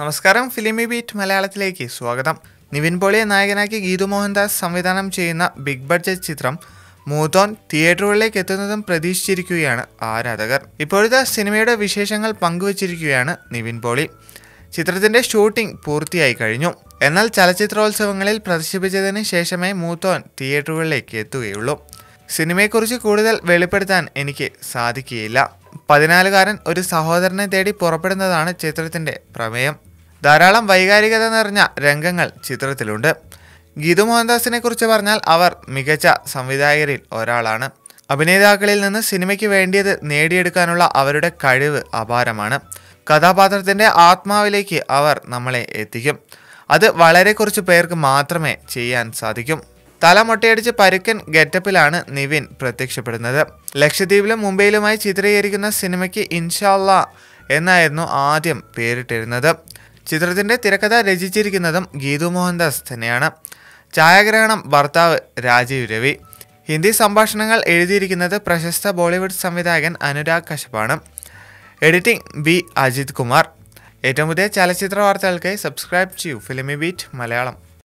നമസ്കാരം ഫിലിമി ബീറ്റ് മലയാളത്തിലേക്ക് സ്വാഗതം നിവിൻ പോളിയെ നായകനാക്കി ഗീതു മോഹൻദാസ് സംവിധാനം ചെയ്യുന്ന ബിഗ് ബഡ്ജറ്റ് ചിത്രം മൂതോൻ തിയേറ്ററുകളിലേക്ക് എത്തുന്നതും പ്രതീക്ഷിച്ചിരിക്കുകയാണ് ആരാധകർ ഇപ്പോഴത്തെ സിനിമയുടെ വിശേഷങ്ങൾ പങ്കുവച്ചിരിക്കുകയാണ് നിവിൻ പോളി ചിത്രത്തിന്റെ ഷൂട്ടിംഗ് പൂർത്തിയായി കഴിഞ്ഞു എന്നാൽ ചലച്ചിത്രോത്സവങ്ങളിൽ പ്രദർശിപ്പിച്ചതിന് ശേഷമേ മൂത്തോൻ തിയേറ്ററുകളിലേക്ക് എത്തുകയുള്ളൂ സിനിമയെക്കുറിച്ച് കൂടുതൽ വെളിപ്പെടുത്താൻ എനിക്ക് സാധിക്കുകയില്ല പതിനാലുകാരൻ ഒരു സഹോദരനെ തേടി പുറപ്പെടുന്നതാണ് ചിത്രത്തിൻ്റെ പ്രമേയം ധാരാളം വൈകാരികത നിറഞ്ഞ രംഗങ്ങൾ ചിത്രത്തിലുണ്ട് ഗീതു മോഹൻദാസിനെ കുറിച്ച് പറഞ്ഞാൽ അവർ മികച്ച സംവിധായകരിൽ ഒരാളാണ് അഭിനേതാക്കളിൽ നിന്ന് സിനിമയ്ക്ക് വേണ്ടിയത് നേടിയെടുക്കാനുള്ള അവരുടെ കഴിവ് അപാരമാണ് കഥാപാത്രത്തിൻ്റെ ആത്മാവിലേക്ക് അവർ നമ്മളെ എത്തിക്കും അത് വളരെ കുറച്ച് പേർക്ക് മാത്രമേ ചെയ്യാൻ സാധിക്കും തലമൊട്ടയടിച്ച് പരുക്കൻ ഗെറ്റപ്പിലാണ് നിവിൻ പ്രത്യക്ഷപ്പെടുന്നത് ലക്ഷദ്വീപിലും മുംബൈയിലുമായി ചിത്രീകരിക്കുന്ന സിനിമയ്ക്ക് ഇൻഷാല്ല എന്നായിരുന്നു ആദ്യം പേരിട്ടിരുന്നത് ചിത്രത്തിൻ്റെ തിരക്കഥ രചിച്ചിരിക്കുന്നതും ഗീതു മോഹൻദാസ് തന്നെയാണ് ഛായാഗ്രഹണം ഭർത്താവ് രാജീവ് രവി ഹിന്ദി സംഭാഷണങ്ങൾ എഴുതിയിരിക്കുന്നത് പ്രശസ്ത ബോളിവുഡ് സംവിധായകൻ അനുരാഗ് കശ്യപാണ് എഡിറ്റിംഗ് ബി അജിത് കുമാർ ഏറ്റവും പുതിയ ചലച്ചിത്ര വാർത്തകൾക്കായി സബ്സ്ക്രൈബ് ചെയ്യൂ ഫിലിമി ബീറ്റ് മലയാളം